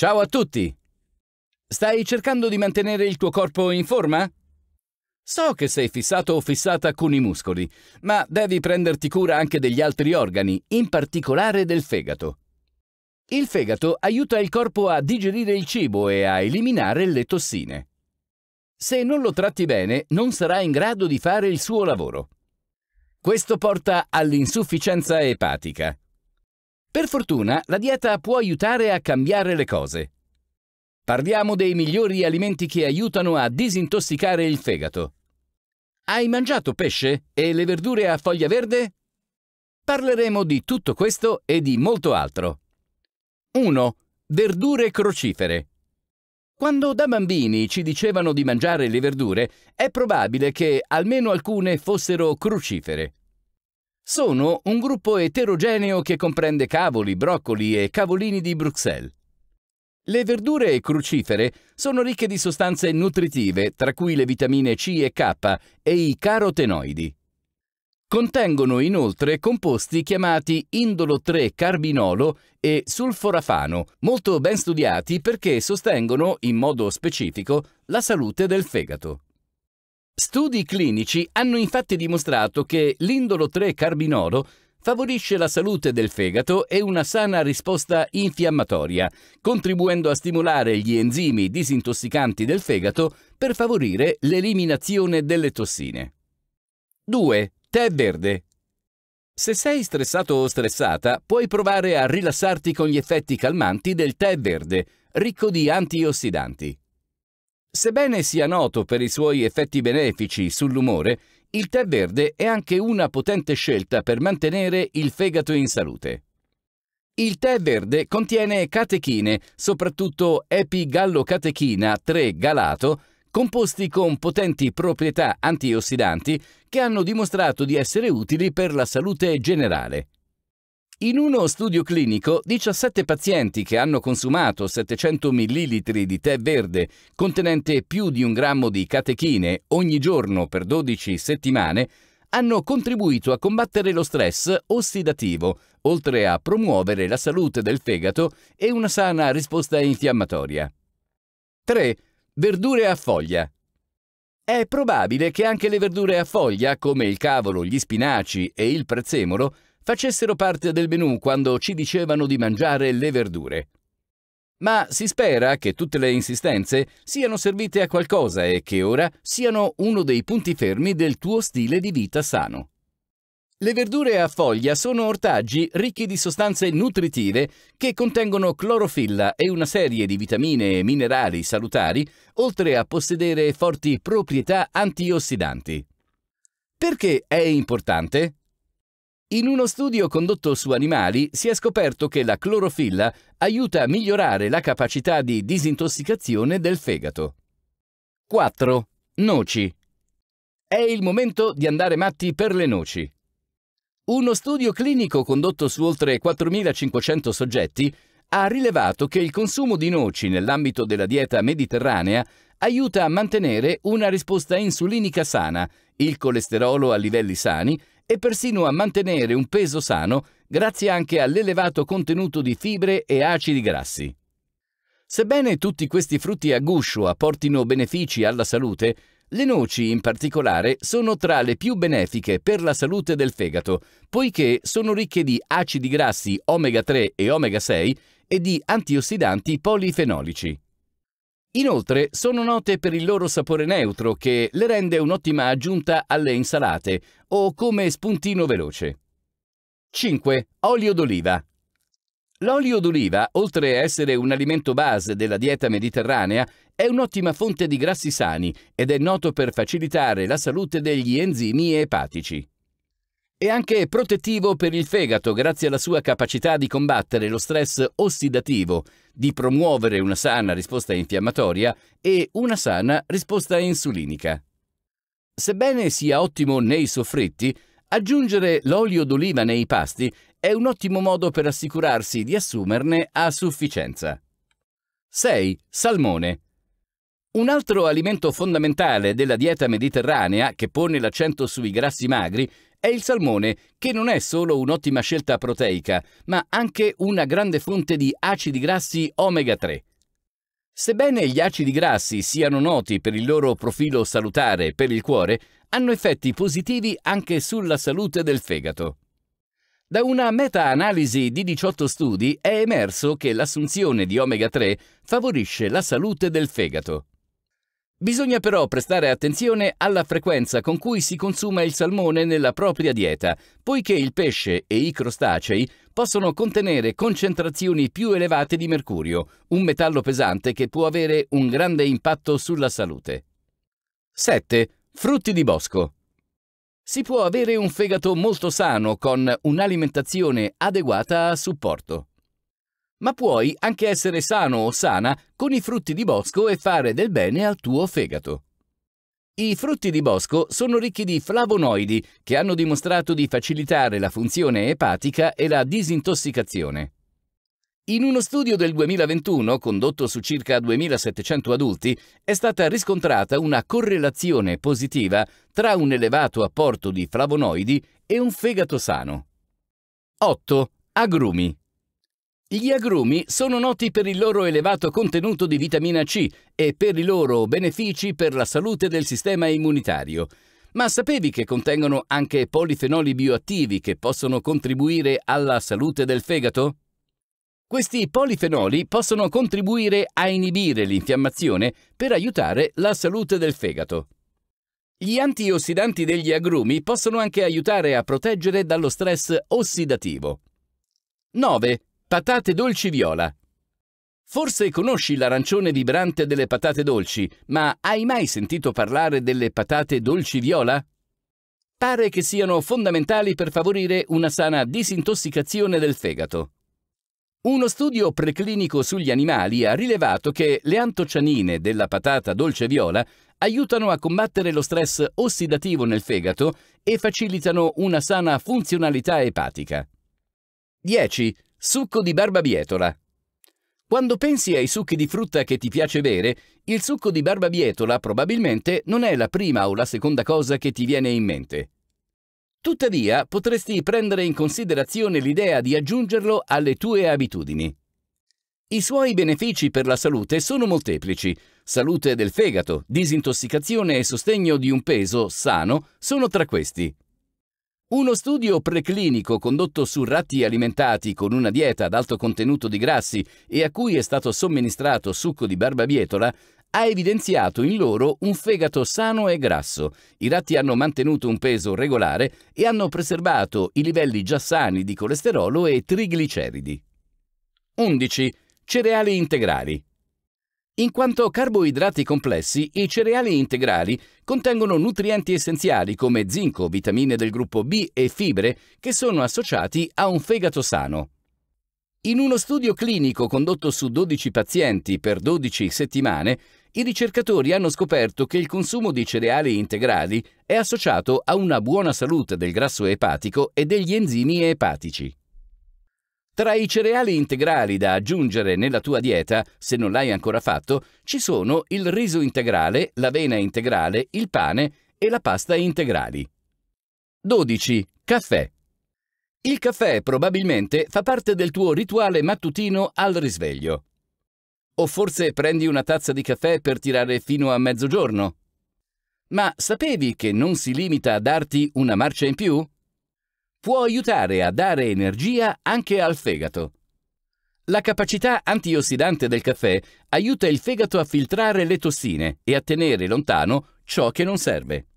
Ciao a tutti! Stai cercando di mantenere il tuo corpo in forma? So che sei fissato o fissata con i muscoli, ma devi prenderti cura anche degli altri organi, in particolare del fegato. Il fegato aiuta il corpo a digerire il cibo e a eliminare le tossine. Se non lo tratti bene, non sarà in grado di fare il suo lavoro. Questo porta all'insufficienza epatica, per fortuna la dieta può aiutare a cambiare le cose. Parliamo dei migliori alimenti che aiutano a disintossicare il fegato. Hai mangiato pesce e le verdure a foglia verde? Parleremo di tutto questo e di molto altro. 1. Verdure crocifere. Quando da bambini ci dicevano di mangiare le verdure, è probabile che almeno alcune fossero crucifere. Sono un gruppo eterogeneo che comprende cavoli, broccoli e cavolini di Bruxelles. Le verdure crucifere sono ricche di sostanze nutritive, tra cui le vitamine C e K e i carotenoidi. Contengono inoltre composti chiamati indolo 3 carbinolo e sulforafano, molto ben studiati perché sostengono, in modo specifico, la salute del fegato. Studi clinici hanno infatti dimostrato che l'indolo 3 carbinolo favorisce la salute del fegato e una sana risposta infiammatoria, contribuendo a stimolare gli enzimi disintossicanti del fegato per favorire l'eliminazione delle tossine. 2. Tè verde. Se sei stressato o stressata, puoi provare a rilassarti con gli effetti calmanti del tè verde, ricco di antiossidanti. Sebbene sia noto per i suoi effetti benefici sull'umore, il tè verde è anche una potente scelta per mantenere il fegato in salute. Il tè verde contiene catechine, soprattutto epigallocatechina 3 galato, composti con potenti proprietà antiossidanti che hanno dimostrato di essere utili per la salute generale. In uno studio clinico, 17 pazienti che hanno consumato 700 ml di tè verde contenente più di un grammo di catechine ogni giorno per 12 settimane hanno contribuito a combattere lo stress ossidativo, oltre a promuovere la salute del fegato e una sana risposta infiammatoria. 3. Verdure a foglia. È probabile che anche le verdure a foglia, come il cavolo, gli spinaci e il prezzemolo, facessero parte del menù quando ci dicevano di mangiare le verdure. Ma si spera che tutte le insistenze siano servite a qualcosa e che ora siano uno dei punti fermi del tuo stile di vita sano. Le verdure a foglia sono ortaggi ricchi di sostanze nutritive che contengono clorofilla e una serie di vitamine e minerali salutari, oltre a possedere forti proprietà antiossidanti. Perché è importante? In uno studio condotto su animali si è scoperto che la clorofilla aiuta a migliorare la capacità di disintossicazione del fegato. 4. Noci. È il momento di andare matti per le noci. Uno studio clinico condotto su oltre 4.500 soggetti ha rilevato che il consumo di noci nell'ambito della dieta mediterranea aiuta a mantenere una risposta insulinica sana, il colesterolo a livelli sani e persino a mantenere un peso sano grazie anche all'elevato contenuto di fibre e acidi grassi. Sebbene tutti questi frutti a guscio apportino benefici alla salute, le noci in particolare sono tra le più benefiche per la salute del fegato, poiché sono ricche di acidi grassi omega 3 e omega 6 e di antiossidanti polifenolici. Inoltre sono note per il loro sapore neutro che le rende un'ottima aggiunta alle insalate o come spuntino veloce. 5. Olio d'oliva. L'olio d'oliva, oltre a essere un alimento base della dieta mediterranea, è un'ottima fonte di grassi sani ed è noto per facilitare la salute degli enzimi epatici. È anche protettivo per il fegato grazie alla sua capacità di combattere lo stress ossidativo, di promuovere una sana risposta infiammatoria e una sana risposta insulinica. Sebbene sia ottimo nei soffritti, aggiungere l'olio d'oliva nei pasti è un ottimo modo per assicurarsi di assumerne a sufficienza. 6. Salmone. Un altro alimento fondamentale della dieta mediterranea che pone l'accento sui grassi magri è il salmone, che non è solo un'ottima scelta proteica, ma anche una grande fonte di acidi grassi omega 3. Sebbene gli acidi grassi siano noti per il loro profilo salutare per il cuore, hanno effetti positivi anche sulla salute del fegato. Da una meta-analisi di 18 studi è emerso che l'assunzione di omega 3 favorisce la salute del fegato. Bisogna però prestare attenzione alla frequenza con cui si consuma il salmone nella propria dieta, poiché il pesce e i crostacei possono contenere concentrazioni più elevate di mercurio, un metallo pesante che può avere un grande impatto sulla salute. 7. Frutti di bosco. Si può avere un fegato molto sano con un'alimentazione adeguata a supporto. Ma puoi anche essere sano o sana con i frutti di bosco e fare del bene al tuo fegato. I frutti di bosco sono ricchi di flavonoidi che hanno dimostrato di facilitare la funzione epatica e la disintossicazione. In uno studio del 2021, condotto su circa 2700 adulti, è stata riscontrata una correlazione positiva tra un elevato apporto di flavonoidi e un fegato sano. 8. Agrumi gli agrumi sono noti per il loro elevato contenuto di vitamina C e per i loro benefici per la salute del sistema immunitario. Ma sapevi che contengono anche polifenoli bioattivi che possono contribuire alla salute del fegato? Questi polifenoli possono contribuire a inibire l'infiammazione per aiutare la salute del fegato. Gli antiossidanti degli agrumi possono anche aiutare a proteggere dallo stress ossidativo. 9. Patate dolci viola. Forse conosci l'arancione vibrante delle patate dolci, ma hai mai sentito parlare delle patate dolci viola? Pare che siano fondamentali per favorire una sana disintossicazione del fegato. Uno studio preclinico sugli animali ha rilevato che le antocianine della patata dolce viola aiutano a combattere lo stress ossidativo nel fegato e facilitano una sana funzionalità epatica. 10. Succo di barbabietola. Quando pensi ai succhi di frutta che ti piace bere, il succo di barbabietola probabilmente non è la prima o la seconda cosa che ti viene in mente. Tuttavia, potresti prendere in considerazione l'idea di aggiungerlo alle tue abitudini. I suoi benefici per la salute sono molteplici. Salute del fegato, disintossicazione e sostegno di un peso sano sono tra questi. Uno studio preclinico condotto su ratti alimentati con una dieta ad alto contenuto di grassi e a cui è stato somministrato succo di barbabietola ha evidenziato in loro un fegato sano e grasso. I ratti hanno mantenuto un peso regolare e hanno preservato i livelli già sani di colesterolo e trigliceridi. 11. Cereali integrali. In quanto carboidrati complessi, i cereali integrali contengono nutrienti essenziali come zinco, vitamine del gruppo B e fibre che sono associati a un fegato sano. In uno studio clinico condotto su 12 pazienti per 12 settimane, i ricercatori hanno scoperto che il consumo di cereali integrali è associato a una buona salute del grasso epatico e degli enzimi epatici. Tra i cereali integrali da aggiungere nella tua dieta, se non l'hai ancora fatto, ci sono il riso integrale, l'avena integrale, il pane e la pasta integrali. 12. Caffè. Il caffè probabilmente fa parte del tuo rituale mattutino al risveglio. O forse prendi una tazza di caffè per tirare fino a mezzogiorno? Ma sapevi che non si limita a darti una marcia in più? può aiutare a dare energia anche al fegato. La capacità antiossidante del caffè aiuta il fegato a filtrare le tossine e a tenere lontano ciò che non serve.